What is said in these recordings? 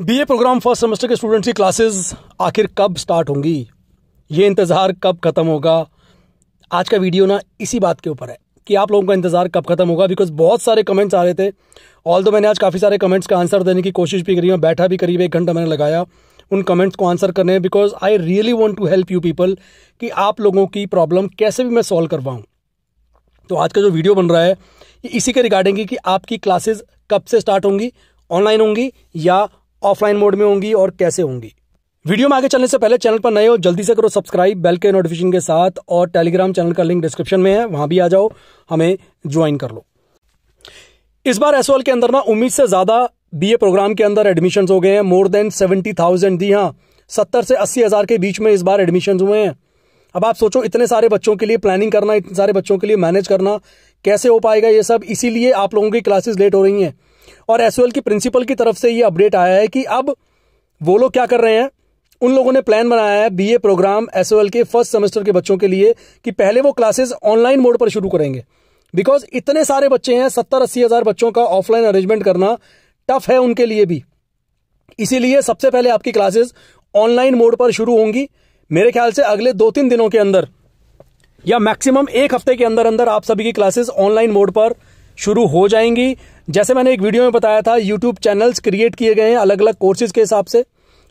BA program first semester के students की classes आखिर कब स्टार्ट होंगी ये इंतज़ार कब ख़त्म होगा आज का वीडियो ना इसी बात के ऊपर है कि आप लोगों का इंतज़ार कब ख़त्म होगा बिकॉज बहुत सारे कमेंट्स आ रहे थे ऑल दो मैंने आज काफ़ी सारे कमेंट्स का आंसर देने की कोशिश भी करी मैं बैठा भी करीब एक घंटा मैंने लगाया उन कमेंट्स को आंसर करने because I really want to help you people कि आप लोगों की प्रॉब्लम कैसे भी मैं सॉल्व कर पाऊँ तो आज का जो वीडियो बन रहा है ये इसी के रिगार्डिंग कि आपकी क्लासेज कब से स्टार्ट होंगी ऑनलाइन होंगी या ऑफलाइन मोड में होंगी और कैसे होंगी वीडियो में आगे चलने से पहले चैनल पर नए हो जल्दी से करो सब्सक्राइब बेल के नोटिफिकेशन के साथ और टेलीग्राम चैनल का लिंक डिस्क्रिप्शन में है वहां भी आ जाओ हमें ज्वाइन कर लो इस बार एस के अंदर ना उम्मीद से ज्यादा बीए प्रोग्राम के अंदर एडमिशन हो गए हैं मोर देन सेवेंटी थाउजेंड दी हाँ सत्तर से अस्सी हजार के बीच में इस बार एडमिशन हुए हैं अब आप सोचो इतने सारे बच्चों के लिए प्लानिंग करना इतने सारे बच्चों के लिए मैनेज करना कैसे हो पाएगा ये सब इसीलिए आप लोगों की क्लासेस लेट हो रही हैं और एस की प्रिंसिपल की तरफ से ये अपडेट आया है कि अब वो लोग क्या कर रहे हैं उन लोगों ने प्लान बनाया है बीए प्रोग्राम एस के फर्स्ट सेमेस्टर के बच्चों के लिए कि पहले वो क्लासेस ऑनलाइन मोड पर शुरू करेंगे बिकॉज इतने सारे बच्चे हैं सत्तर अस्सी हजार बच्चों का ऑफलाइन अरेंजमेंट करना टफ है उनके लिए भी इसीलिए सबसे पहले आपकी क्लासेस ऑनलाइन मोड पर शुरू होंगी मेरे ख्याल से अगले दो तीन दिनों के अंदर या मैक्सिमम एक हफ्ते के अंदर अंदर आप सभी की क्लासेस ऑनलाइन मोड पर शुरू हो जाएंगी जैसे मैंने एक वीडियो में बताया था यूट्यूब चैनल्स क्रिएट किए गए हैं अलग अलग कोर्सेज के हिसाब से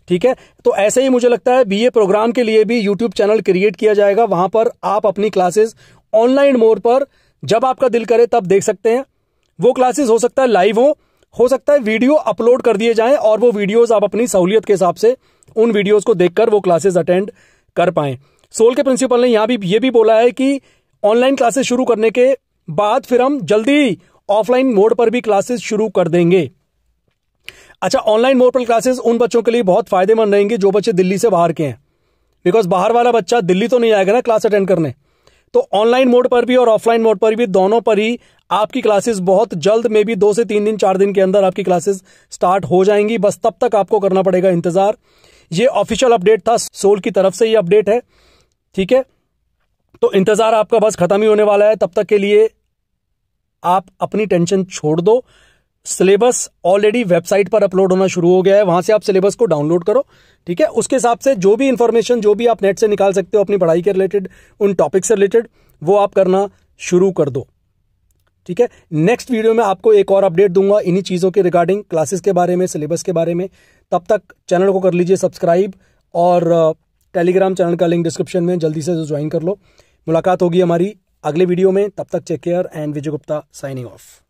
ठीक है तो ऐसे ही मुझे लगता है बीए प्रोग्राम के लिए भी यूट्यूब चैनल क्रिएट किया जाएगा वहां पर आप अपनी क्लासेस ऑनलाइन मोड पर जब आपका दिल करे तब देख सकते हैं वो क्लासेस हो सकता है लाइव हो हो सकता है वीडियो अपलोड कर दिए जाएं और वो वीडियोस आप अपनी सहूलियत के हिसाब से उन वीडियोस को देखकर वो क्लासेस अटेंड कर पाएं सोल के प्रिंसिपल ने यहां भी ये भी बोला है कि ऑनलाइन क्लासेस शुरू करने के बाद फिर हम जल्दी ऑफलाइन मोड पर भी क्लासेस शुरू कर देंगे अच्छा ऑनलाइन मोड पर क्लासेस उन बच्चों के लिए बहुत फायदेमंद रहेंगे जो बच्चे दिल्ली से बाहर के हैं बिकॉज बाहर वाला बच्चा दिल्ली तो नहीं आएगा ना क्लास अटेंड करने तो ऑनलाइन मोड पर भी और ऑफलाइन मोड पर भी दोनों पर ही आपकी क्लासेस बहुत जल्द में भी दो से तीन दिन चार दिन के अंदर आपकी क्लासेस स्टार्ट हो जाएंगी बस तब तक आपको करना पड़ेगा इंतजार ये ऑफिशियल अपडेट था सोल की तरफ से ये अपडेट है ठीक है तो इंतजार आपका बस खत्म ही होने वाला है तब तक के लिए आप अपनी टेंशन छोड़ दो सिलेबस ऑलरेडी वेबसाइट पर अपलोड होना शुरू हो गया है वहां से आप सिलेबस को डाउनलोड करो ठीक है उसके हिसाब से जो भी इंफॉर्मेशन जो भी आप नेट से निकाल सकते हो अपनी पढ़ाई के रिलेटेड उन टॉपिक से रिलेटेड वो आप करना शुरू कर दो ठीक है नेक्स्ट वीडियो में आपको एक और अपडेट दूंगा इन्हीं चीज़ों के रिगार्डिंग क्लासेस के बारे में सिलेबस के बारे में तब तक चैनल को कर लीजिए सब्सक्राइब और टेलीग्राम uh, चैनल का लिंक डिस्क्रिप्शन में जल्दी से ज्वाइन कर लो मुलाकात होगी हमारी अगले वीडियो में तब तक take care and Vijay Gupta signing of